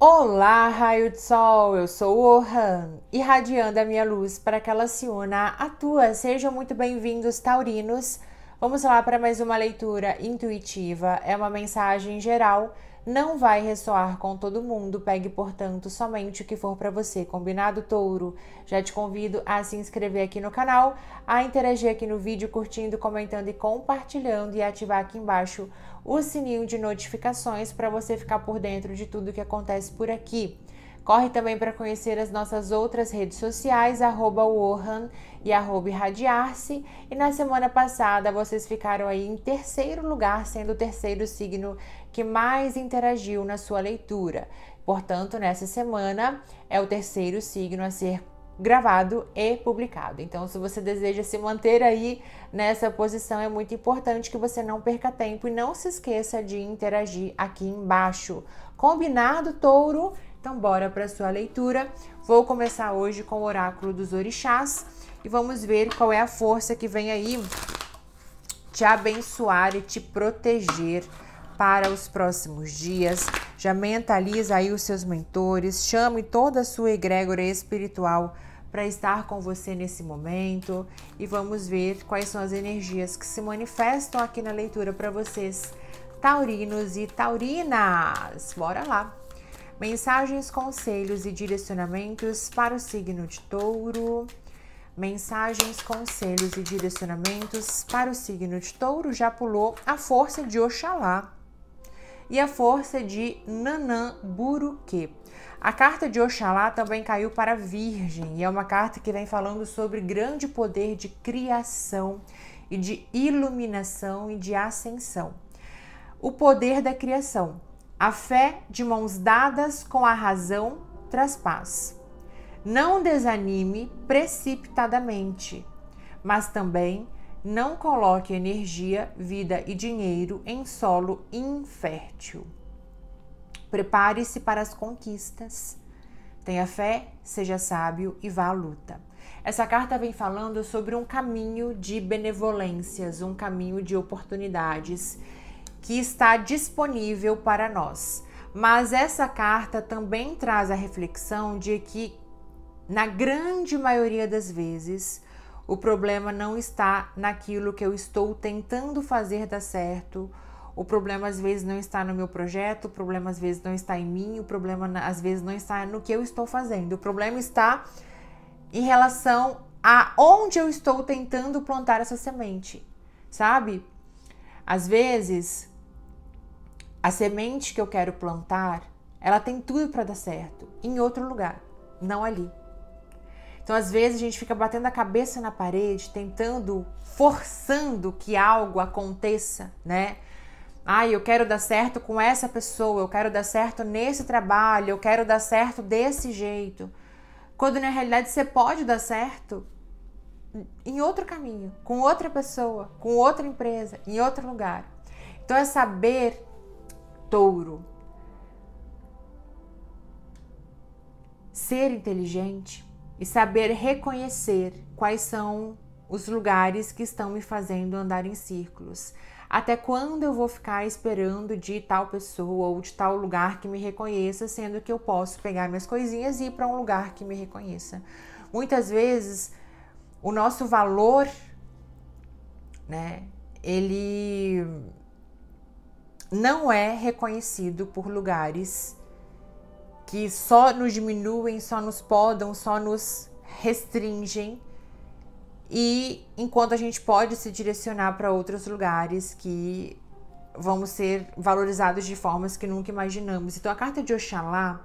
Olá, raio de sol, eu sou o Ohan, irradiando a minha luz para que ela se una à tua. Sejam muito bem-vindos, taurinos. Vamos lá para mais uma leitura intuitiva. É uma mensagem geral, não vai ressoar com todo mundo. Pegue, portanto, somente o que for para você, combinado, touro? Já te convido a se inscrever aqui no canal, a interagir aqui no vídeo, curtindo, comentando e compartilhando e ativar aqui embaixo o sininho de notificações para você ficar por dentro de tudo que acontece por aqui. Corre também para conhecer as nossas outras redes sociais, arroba Wuhan e arroba irradiar-se. E na semana passada vocês ficaram aí em terceiro lugar, sendo o terceiro signo que mais interagiu na sua leitura. Portanto, nessa semana é o terceiro signo a ser gravado e publicado. Então, se você deseja se manter aí nessa posição, é muito importante que você não perca tempo e não se esqueça de interagir aqui embaixo. Combinado, touro? Então, bora para sua leitura. Vou começar hoje com o oráculo dos orixás e vamos ver qual é a força que vem aí te abençoar e te proteger para os próximos dias já mentaliza aí os seus mentores, chame toda a sua egrégora espiritual para estar com você nesse momento e vamos ver quais são as energias que se manifestam aqui na leitura para vocês, taurinos e taurinas. Bora lá. Mensagens, conselhos e direcionamentos para o signo de Touro. Mensagens, conselhos e direcionamentos para o signo de Touro já pulou a força de Oxalá e a força de Nanamburuque. A carta de Oxalá também caiu para a Virgem e é uma carta que vem falando sobre grande poder de criação e de iluminação e de ascensão. O poder da criação. A fé de mãos dadas com a razão traz paz. Não desanime precipitadamente, mas também não coloque energia, vida e dinheiro em solo infértil. Prepare-se para as conquistas. Tenha fé, seja sábio e vá à luta. Essa carta vem falando sobre um caminho de benevolências, um caminho de oportunidades que está disponível para nós. Mas essa carta também traz a reflexão de que, na grande maioria das vezes, o problema não está naquilo que eu estou tentando fazer dar certo. O problema às vezes não está no meu projeto, o problema às vezes não está em mim, o problema às vezes não está no que eu estou fazendo. O problema está em relação a onde eu estou tentando plantar essa semente, sabe? Às vezes, a semente que eu quero plantar, ela tem tudo para dar certo em outro lugar, não ali. Então, às vezes, a gente fica batendo a cabeça na parede, tentando, forçando que algo aconteça, né? Ah, eu quero dar certo com essa pessoa, eu quero dar certo nesse trabalho, eu quero dar certo desse jeito. Quando na realidade você pode dar certo em outro caminho, com outra pessoa, com outra empresa, em outro lugar. Então é saber, touro, ser inteligente, e saber reconhecer quais são os lugares que estão me fazendo andar em círculos. Até quando eu vou ficar esperando de tal pessoa ou de tal lugar que me reconheça, sendo que eu posso pegar minhas coisinhas e ir para um lugar que me reconheça? Muitas vezes o nosso valor, né, ele não é reconhecido por lugares que só nos diminuem, só nos podam, só nos restringem. E enquanto a gente pode se direcionar para outros lugares que vamos ser valorizados de formas que nunca imaginamos. Então a carta de Oxalá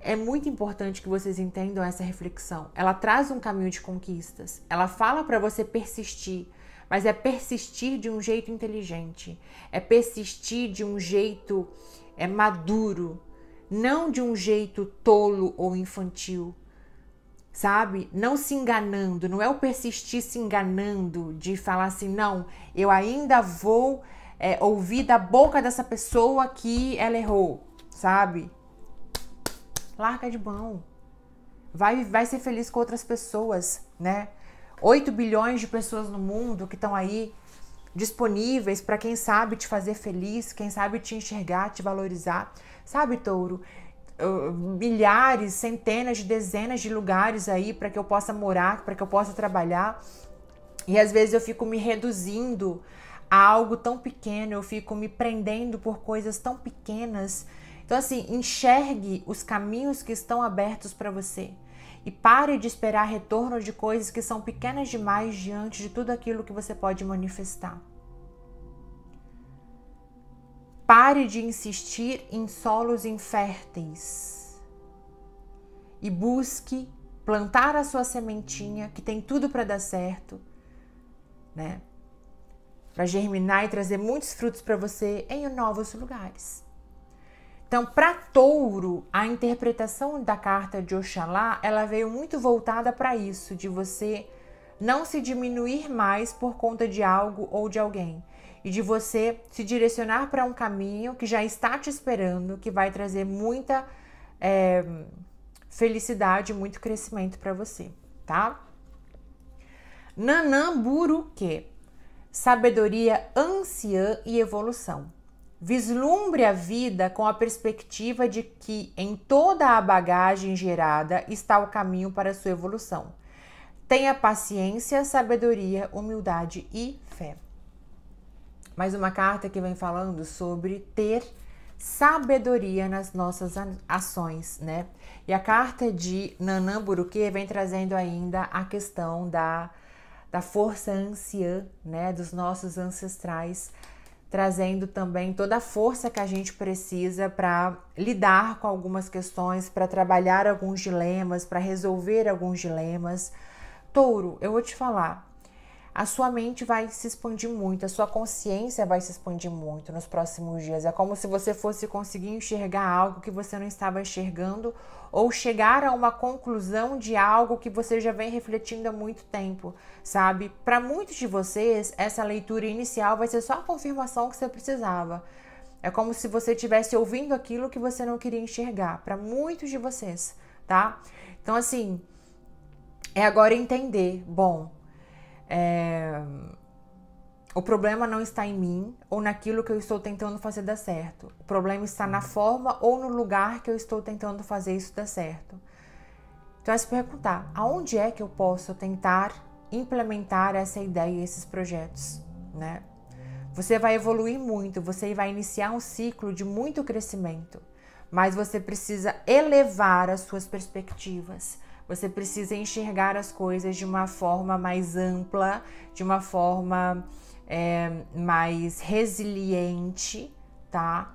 é muito importante que vocês entendam essa reflexão. Ela traz um caminho de conquistas. Ela fala para você persistir, mas é persistir de um jeito inteligente, é persistir de um jeito é maduro, não de um jeito tolo ou infantil, sabe? Não se enganando, não é o persistir se enganando de falar assim, não, eu ainda vou é, ouvir da boca dessa pessoa que ela errou, sabe? Larga de mão. Vai, vai ser feliz com outras pessoas, né? 8 bilhões de pessoas no mundo que estão aí disponíveis para quem sabe te fazer feliz, quem sabe te enxergar, te valorizar. Sabe, touro? milhares, centenas, dezenas de lugares aí para que eu possa morar, para que eu possa trabalhar. E às vezes eu fico me reduzindo a algo tão pequeno, eu fico me prendendo por coisas tão pequenas. Então assim, enxergue os caminhos que estão abertos para você e pare de esperar retorno de coisas que são pequenas demais diante de tudo aquilo que você pode manifestar. Pare de insistir em solos inférteis e busque plantar a sua sementinha que tem tudo para dar certo, né? Para germinar e trazer muitos frutos para você em novos lugares. Então, para Touro, a interpretação da carta de Oxalá, ela veio muito voltada para isso, de você não se diminuir mais por conta de algo ou de alguém, e de você se direcionar para um caminho que já está te esperando, que vai trazer muita é, felicidade, muito crescimento para você, tá? Nanamburuque, sabedoria anciã e evolução. Vislumbre a vida com a perspectiva de que em toda a bagagem gerada está o caminho para sua evolução. Tenha paciência, sabedoria, humildade e fé. Mais uma carta que vem falando sobre ter sabedoria nas nossas ações, né? E a carta de Nanã Buruque vem trazendo ainda a questão da, da força anciã, né? Dos nossos ancestrais trazendo também toda a força que a gente precisa para lidar com algumas questões, para trabalhar alguns dilemas, para resolver alguns dilemas. Touro, eu vou te falar, a sua mente vai se expandir muito, a sua consciência vai se expandir muito nos próximos dias. É como se você fosse conseguir enxergar algo que você não estava enxergando ou chegar a uma conclusão de algo que você já vem refletindo há muito tempo, sabe? Para muitos de vocês, essa leitura inicial vai ser só a confirmação que você precisava. É como se você estivesse ouvindo aquilo que você não queria enxergar, para muitos de vocês, tá? Então, assim, é agora entender, bom, é... O problema não está em mim ou naquilo que eu estou tentando fazer dar certo. O problema está na forma ou no lugar que eu estou tentando fazer isso dar certo. Então é se perguntar: aonde é que eu posso tentar implementar essa ideia e esses projetos, né? Você vai evoluir muito, você vai iniciar um ciclo de muito crescimento, mas você precisa elevar as suas perspectivas. Você precisa enxergar as coisas de uma forma mais ampla, de uma forma é, mais resiliente, tá?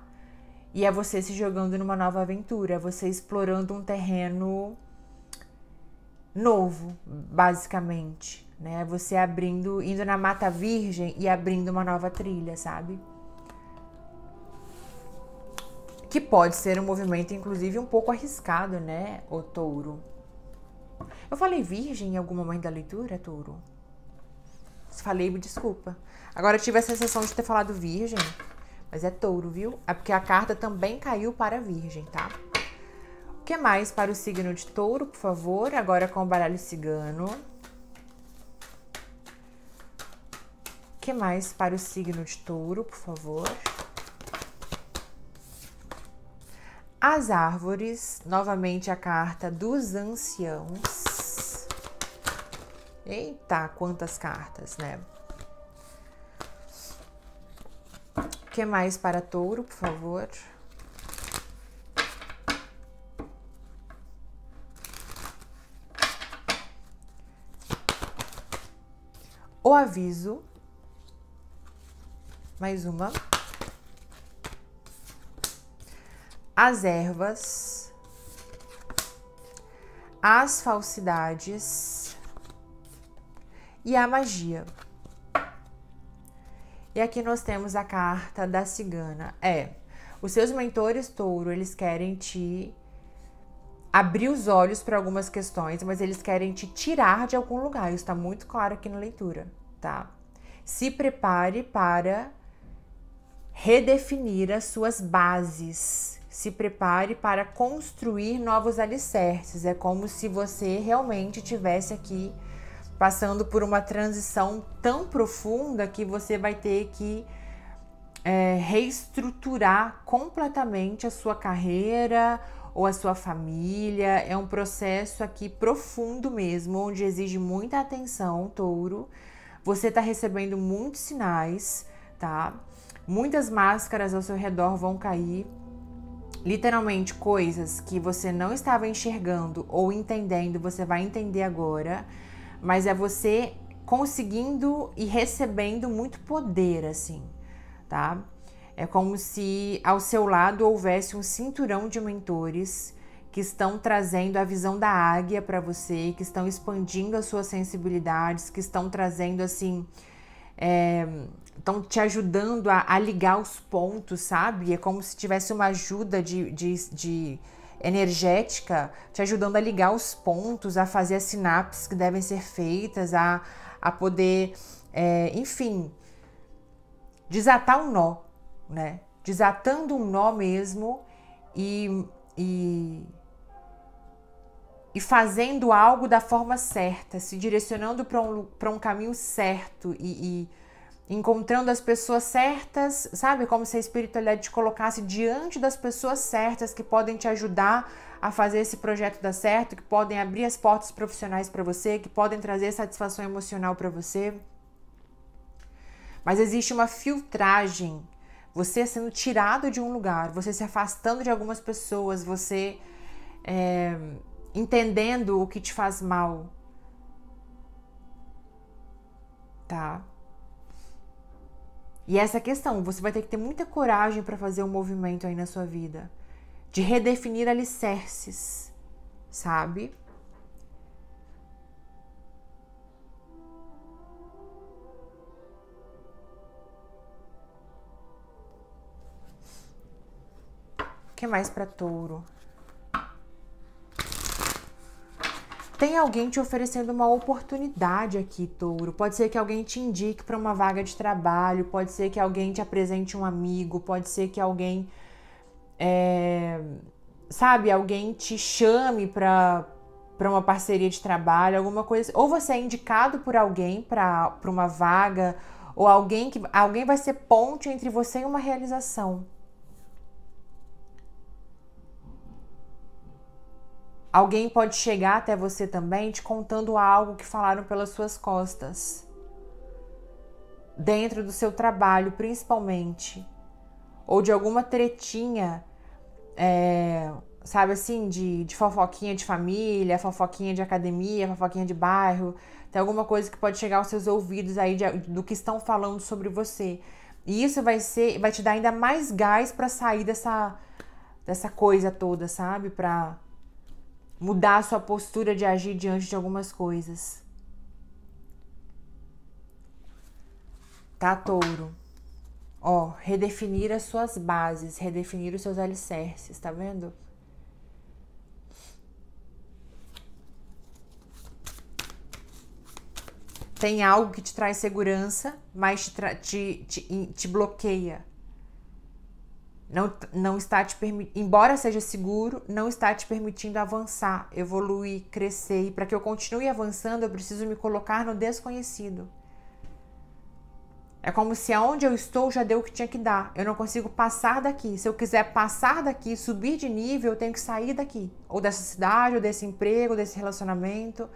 E é você se jogando numa nova aventura, é você explorando um terreno novo, basicamente, né? É você abrindo, indo na mata virgem e abrindo uma nova trilha, sabe? Que pode ser um movimento, inclusive, um pouco arriscado, né, o touro? Eu falei virgem em algum momento da leitura, Touro? Falei, me desculpa. Agora eu tive a sensação de ter falado virgem, mas é touro, viu? É porque a carta também caiu para virgem, tá? O que mais para o signo de touro, por favor? Agora com o baralho cigano. O que mais para o signo de touro, por favor? As árvores, novamente a carta dos anciãos. Eita, quantas cartas, né? O que mais para touro, por favor? O aviso. Mais uma. as ervas, as falsidades e a magia. E aqui nós temos a carta da cigana. É, os seus mentores touro, eles querem te abrir os olhos para algumas questões, mas eles querem te tirar de algum lugar. Isso está muito claro aqui na leitura, tá? Se prepare para redefinir as suas bases se prepare para construir novos alicerces. É como se você realmente tivesse aqui passando por uma transição tão profunda que você vai ter que é, reestruturar completamente a sua carreira ou a sua família. É um processo aqui profundo mesmo, onde exige muita atenção, touro. Você está recebendo muitos sinais, tá? Muitas máscaras ao seu redor vão cair literalmente coisas que você não estava enxergando ou entendendo, você vai entender agora, mas é você conseguindo e recebendo muito poder assim, tá? É como se ao seu lado houvesse um cinturão de mentores que estão trazendo a visão da águia para você, que estão expandindo as suas sensibilidades, que estão trazendo assim é, estão te ajudando a, a, ligar os pontos, sabe? É como se tivesse uma ajuda de, de, de energética te ajudando a ligar os pontos, a fazer as sinapses que devem ser feitas, a, a poder, é, enfim, desatar um nó, né? Desatando um nó mesmo e, e, e fazendo algo da forma certa, se direcionando para um, um caminho certo e, e encontrando as pessoas certas, sabe? Como se a espiritualidade te colocasse diante das pessoas certas que podem te ajudar a fazer esse projeto dar certo, que podem abrir as portas profissionais para você, que podem trazer satisfação emocional para você. Mas existe uma filtragem, você sendo tirado de um lugar, você se afastando de algumas pessoas, você é, entendendo o que te faz mal. Tá? E essa questão, você vai ter que ter muita coragem para fazer um movimento aí na sua vida, de redefinir alicerces, sabe? O que mais para touro? Tem alguém te oferecendo uma oportunidade aqui, touro. Pode ser que alguém te indique para uma vaga de trabalho, pode ser que alguém te apresente um amigo, pode ser que alguém. É, sabe, alguém te chame para para uma parceria de trabalho, alguma coisa. Ou você é indicado por alguém para uma vaga, ou alguém que alguém vai ser ponte entre você e uma realização. Alguém pode chegar até você também te contando algo que falaram pelas suas costas. Dentro do seu trabalho, principalmente. Ou de alguma tretinha, é, sabe assim, de, de fofoquinha de família, fofoquinha de academia, fofoquinha de bairro. Tem alguma coisa que pode chegar aos seus ouvidos aí de, do que estão falando sobre você. E isso vai ser, vai te dar ainda mais gás para sair dessa, dessa coisa toda, sabe? Pra mudar a sua postura de agir diante de algumas coisas. Tá, touro? Ó, redefinir as suas bases, redefinir os seus alicerces, tá vendo? Tem algo que te traz segurança, mas te, te, te, te bloqueia não, não está te permitindo, embora seja seguro, não está te permitindo avançar, evoluir, crescer. E para que eu continue avançando, eu preciso me colocar no desconhecido. É como se aonde eu estou já deu o que tinha que dar. Eu não consigo passar daqui. Se eu quiser passar daqui, subir de nível, eu tenho que sair daqui. Ou dessa cidade, ou desse emprego, ou desse relacionamento,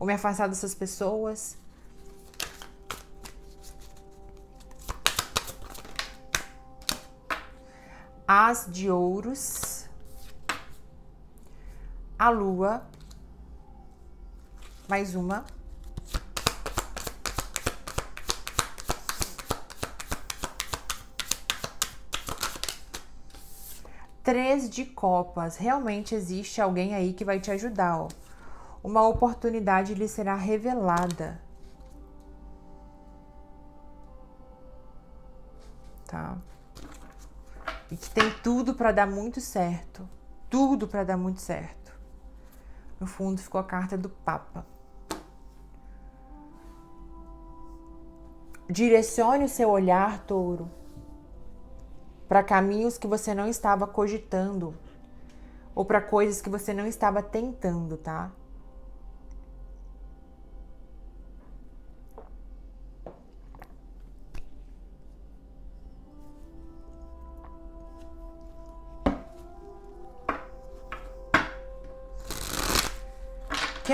ou me afastar dessas pessoas. As de Ouros, a Lua, mais uma. Três de copas. Realmente existe alguém aí que vai te ajudar, ó. Uma oportunidade lhe será revelada. e que tem tudo para dar muito certo. Tudo para dar muito certo. No fundo ficou a carta do Papa. Direcione o seu olhar, touro, para caminhos que você não estava cogitando ou para coisas que você não estava tentando, tá?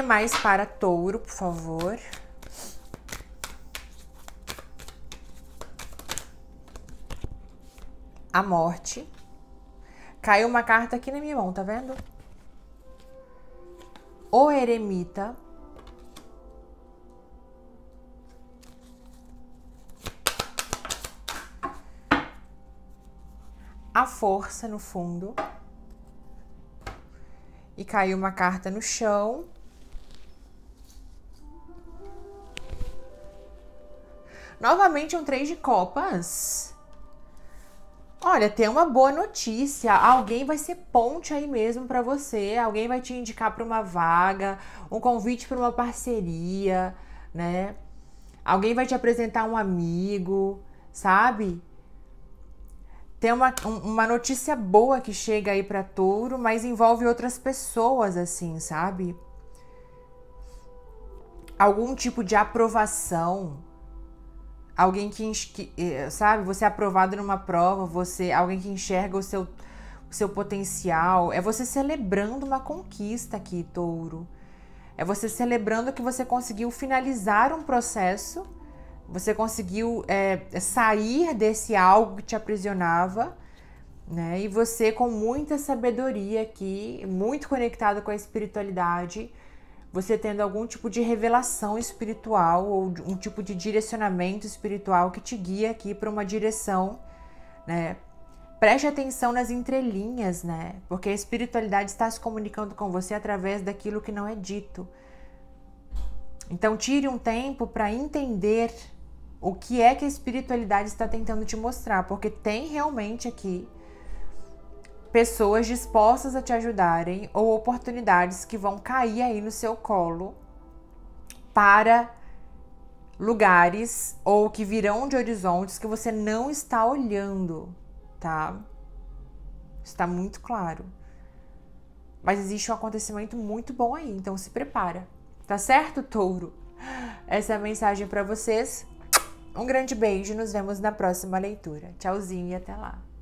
mais para touro, por favor. A morte. Caiu uma carta aqui na minha mão, tá vendo? O eremita. A força no fundo e caiu uma carta no chão Novamente um 3 de copas. Olha, tem uma boa notícia. Alguém vai ser ponte aí mesmo para você. Alguém vai te indicar para uma vaga, um convite para uma parceria, né? Alguém vai te apresentar um amigo, sabe? Tem uma, uma notícia boa que chega aí para Touro, mas envolve outras pessoas, assim, sabe? Algum tipo de aprovação alguém que, eh, sabe, você é aprovado numa prova, você, alguém que enxerga o seu, o seu potencial, é você celebrando uma conquista aqui, touro. É você celebrando que você conseguiu finalizar um processo, você conseguiu é, sair desse algo que te aprisionava, né? E você com muita sabedoria aqui, muito conectado com a espiritualidade, você tendo algum tipo de revelação espiritual ou um tipo de direcionamento espiritual que te guia aqui para uma direção, né? Preste atenção nas entrelinhas, né? Porque a espiritualidade está se comunicando com você através daquilo que não é dito. Então tire um tempo para entender o que é que a espiritualidade está tentando te mostrar, porque tem realmente aqui pessoas dispostas a te ajudarem ou oportunidades que vão cair aí no seu colo para lugares ou que virão de horizontes que você não está olhando, tá? Está muito claro. Mas existe um acontecimento muito bom aí, então se prepara. Tá certo, Touro? Essa é a mensagem para vocês. Um grande beijo, nos vemos na próxima leitura. Tchauzinho e até lá.